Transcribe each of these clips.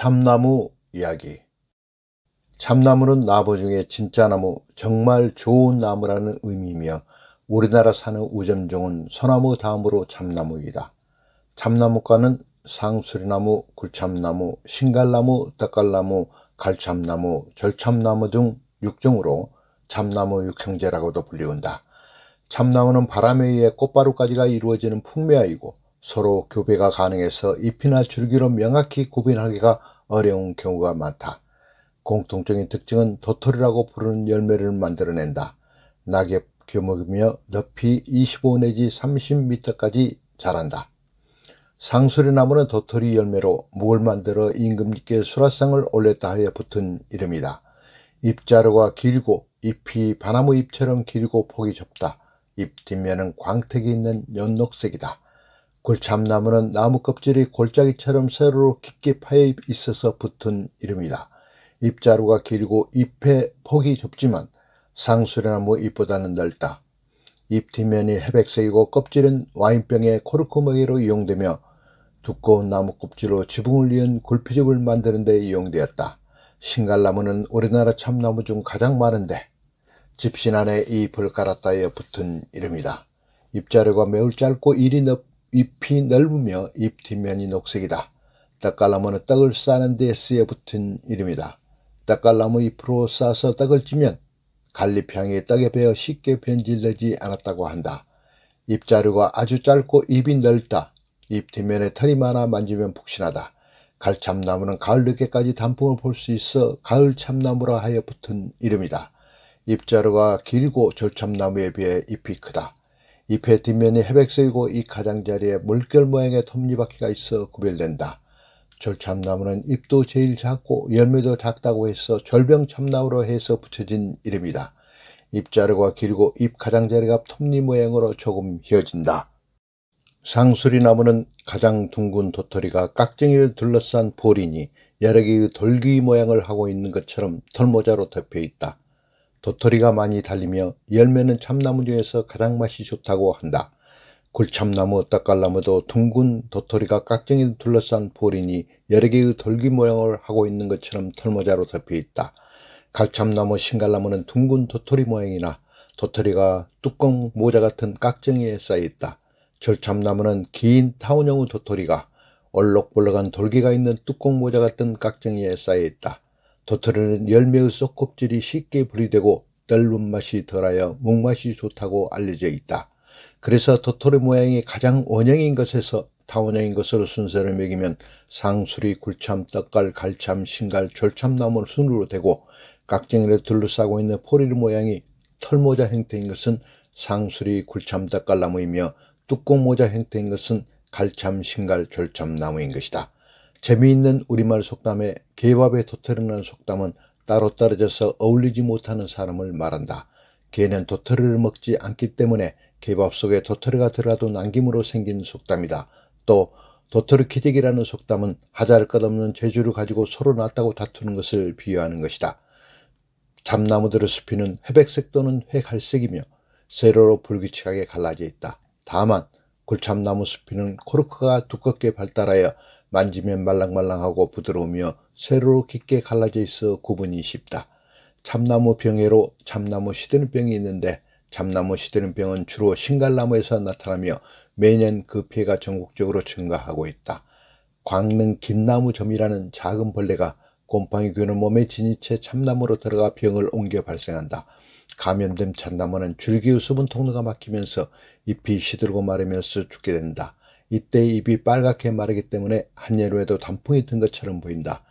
참나무 이야기 참나무는 나무 중에 진짜 나무, 정말 좋은 나무라는 의미이며 우리나라 사는 우점종은 소나무 다음으로 참나무이다. 참나무과는 상수리나무, 굴참나무, 신갈나무, 떡갈나무, 갈참나무, 절참나무 등 6종으로 참나무 육형제라고도 불리운다. 참나무는 바람에 의해 꽃바루까지가 이루어지는 풍매아이고 서로 교배가 가능해서 잎이나 줄기로 명확히 구분하기가 어려운 경우가 많다. 공통적인 특징은 도토리라고 부르는 열매를 만들어낸다. 낙엽 규모이며 높이 25 내지 30m까지 자란다. 상수리나무는 도토리 열매로 목을 만들어 임금님께 수라상을 올렸다 하여 붙은 이름이다. 잎자루가 길고 잎이 바나무 잎처럼 길고 폭이 좁다. 잎 뒷면은 광택이 있는 연녹색이다. 골참나무는 나무 껍질이 골짜기처럼 세로로 깊게 파여 있어서 붙은 이름이다. 잎자루가 길고 잎의 폭이 좁지만 상수리나무 잎보다는 넓다. 잎 뒷면이 해백색이고 껍질은 와인병의 코르코먹이로 이용되며 두꺼운 나무 껍질로 지붕을 이은 골피집을 만드는 데 이용되었다. 신갈나무는 우리나라 참나무 중 가장 많은데 집신 안에 잎을 갈았다에 붙은 이름이다. 잎자루가 매우 짧고 일이 넓, 잎이 넓으며 잎 뒷면이 녹색이다. 떡갈나무는 떡을 싸는 데 쓰여 붙은 이름이다. 떡갈나무 잎으로 싸서 떡을 찌면 갈잎향이 떡에 배어 쉽게 변질되지 않았다고 한다. 잎자루가 아주 짧고 잎이 넓다. 잎 뒷면에 털이 많아 만지면 푹신하다갈 참나무는 가을 늦게까지 단풍을 볼 수 있어 가을 참나무라 하여 붙은 이름이다. 잎자루가 길고 절참나무에 비해 잎이 크다. 잎의 뒷면이 해백색이고 이 가장자리에 물결 모양의 톱니바퀴가 있어 구별된다. 절참나무는 잎도 제일 작고 열매도 작다고 해서 절병참나무로 해서 붙여진 이름이다. 잎자루가 길고 잎 가장자리가 톱니 모양으로 조금 휘어진다. 상수리나무는 가장 둥근 도토리가 깍쟁이를 둘러싼 볼이니 여러 개의 돌기 모양을 하고 있는 것처럼 털모자로 덮여 있다. 도토리가 많이 달리며 열매는 참나무 중에서 가장 맛이 좋다고 한다. 굴참나무, 떡갈나무도 둥근 도토리가 깍쟁이 둘러싼 볼이니 여러 개의 그 돌기 모양을 하고 있는 것처럼 털모자로 덮여 있다. 갈참나무, 신갈나무는 둥근 도토리 모양이나 도토리가 뚜껑 모자 같은 깍쟁이에 쌓여 있다. 절참나무는 긴 타원형의 도토리가 얼룩벌룩한 돌기가 있는 뚜껑 모자 같은 깍쟁이에 쌓여 있다. 도토리는 열매의 쏙껍질이 쉽게 분리되고 떫은 맛이 덜하여 묵맛이 좋다고 알려져 있다. 그래서 도토리 모양이 가장 원형인 것에서 타원형인 것으로 순서를 매기면 상수리, 굴참, 떡갈, 갈참, 신갈, 절참나무 를 순으로 되고 깍쟁이를 둘러싸고 있는 포릴 리 모양이 털모자 형태인 것은 상수리, 굴참, 떡갈나무이며 뚜껑모자 형태인 것은 갈참, 신갈, 절참나무인 것이다. 재미있는 우리말 속담에 개밥에 도토리라는 속담은 따로 떨어져서 어울리지 못하는 사람을 말한다. 개는 도토리를 먹지 않기 때문에 개밥 속에 도토리가 들어가도 남김으로 생긴 속담이다. 또 도토리 키득이라는 속담은 하잘 것 없는 재주를 가지고 서로 낫다고 다투는 것을 비유하는 것이다. 잠나무들의 숲이는 회백색 또는 회갈색이며 세로로 불규칙하게 갈라져 있다. 다만 굴참나무 숲이는 코르크가 두껍게 발달하여 만지면 말랑말랑하고 부드러우며 세로로 깊게 갈라져 있어 구분이 쉽다. 참나무 병에로 참나무 시드는병이 있는데 참나무 시드는병은 주로 신갈나무에서 나타나며 매년 그 피해가 전국적으로 증가하고 있다. 광릉 긴나무점이라는 작은 벌레가 곰팡이 균을 몸에 지닌 채 참나무로 들어가 병을 옮겨 발생한다. 감염된 참나무는 줄기의 수분 통로가 막히면서 잎이 시들고 마르면서 죽게 된다. 이때 입이 빨갛게 마르기 때문에 한예로 해도 단풍이 든 것처럼 보인다.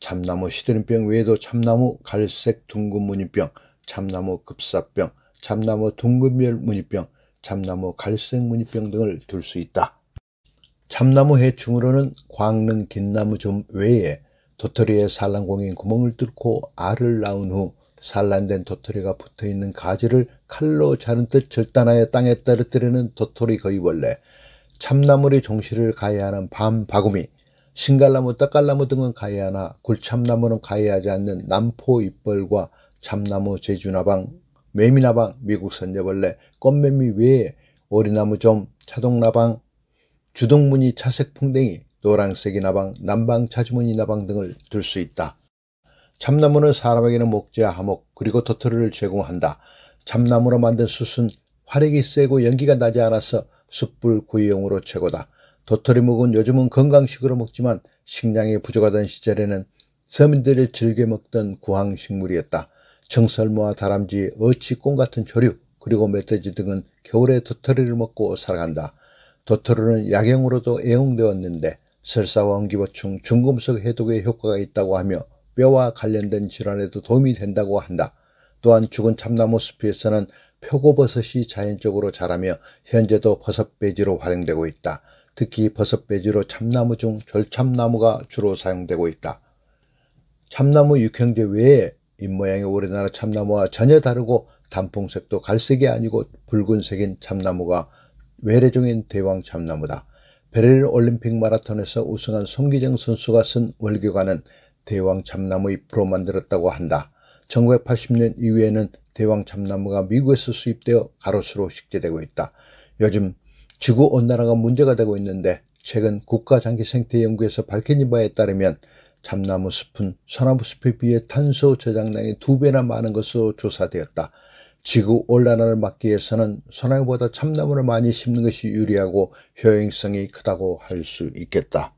참나무 시드름병 외에도 참나무 갈색 둥근 무늬병, 참나무 급사병, 참나무 둥근별 무늬병, 참나무 갈색 무늬병 등을 둘 수 있다. 참나무 해충으로는 광릉 긴나무 좀 외에 도토리의 산란공인 구멍을 뚫고 알을 낳은 후 산란된 도토리가 붙어있는 가지를 칼로 자른 듯 절단하여 땅에 떨어뜨리는 도토리 거위벌레 참나물이 종실을 가해하는 밤바구미, 신갈나무, 떡갈나무 등은 가해하나 굴참나무는 가해하지 않는 남포잎벌과 참나무, 제주나방, 매미나방, 미국 선녀벌레, 꽃매미 외에 오리나무 좀, 차동나방, 주동무늬 차색풍뎅이, 노랑색이 나방, 남방 차주무니 나방 등을 들 수 있다. 참나무는 사람에게는 목재와 하목 그리고 도토리를 제공한다. 참나무로 만든 숯은 화력이 세고 연기가 나지 않아서 숯불 구이용으로 최고다. 도토리묵은 요즘은 건강식으로 먹지만 식량이 부족하던 시절에는 서민들이 즐겨 먹던 구황식물이었다. 청설모와 다람쥐, 어치, 꽁 같은 조류, 그리고 멧돼지 등은 겨울에 도토리를 먹고 살아간다. 도토리는 약용으로도 애용되었는데 설사와 원기보충, 중금속 해독에 효과가 있다고 하며 뼈와 관련된 질환에도 도움이 된다고 한다. 또한 죽은 참나무 숲에서는 표고버섯이 자연적으로 자라며 현재도 버섯배지로 활용되고 있다. 특히 버섯배지로 참나무 중 절참나무가 주로 사용되고 있다. 참나무 육형제 외에 입모양이 우리나라 참나무와 전혀 다르고 단풍색도 갈색이 아니고 붉은색인 참나무가 외래종인 대왕 참나무다. 베를린 올림픽 마라톤에서 우승한 송기정 선수가 쓴 월교관은 대왕 참나무 잎으로 만들었다고 한다. 1980년 이후에는 대왕 참나무가 미국에서 수입되어 가로수로 식재되고 있다. 요즘 지구온난화가 문제가 되고 있는데 최근 국가장기생태연구에서 밝혀진 바에 따르면 참나무 숲은 소나무 숲에 비해 탄소 저장량이 두 배나 많은 것으로 조사되었다. 지구 온난화를 막기 위해서는 소나무보다 참나무를 많이 심는 것이 유리하고 효용성이 크다고 할 수 있겠다.